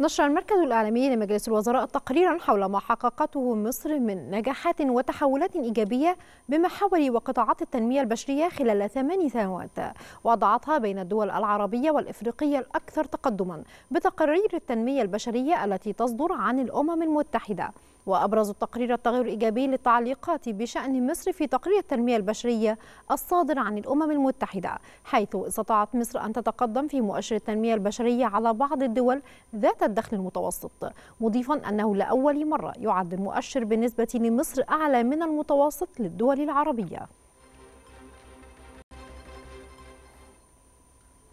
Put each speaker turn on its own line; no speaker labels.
نشر المركز الإعلامي لمجلس الوزراء تقريرا حول ما حققته مصر من نجاحات وتحولات إيجابية بمحاور وقطاعات التنمية البشرية خلال ثمان سنوات وضعتها بين الدول العربية والإفريقية الأكثر تقدما بتقارير التنمية البشرية التي تصدر عن الأمم المتحدة وأبرز التقرير التغير الإيجابي للتعليقات بشأن مصر في تقرير التنمية البشرية الصادر عن الأمم المتحدة حيث استطاعت مصر أن تتقدم في مؤشر التنمية البشرية على بعض الدول ذات الدخل المتوسط مضيفا أنه لأول مرة يعد المؤشر بالنسبة لمصر أعلى من المتوسط للدول العربية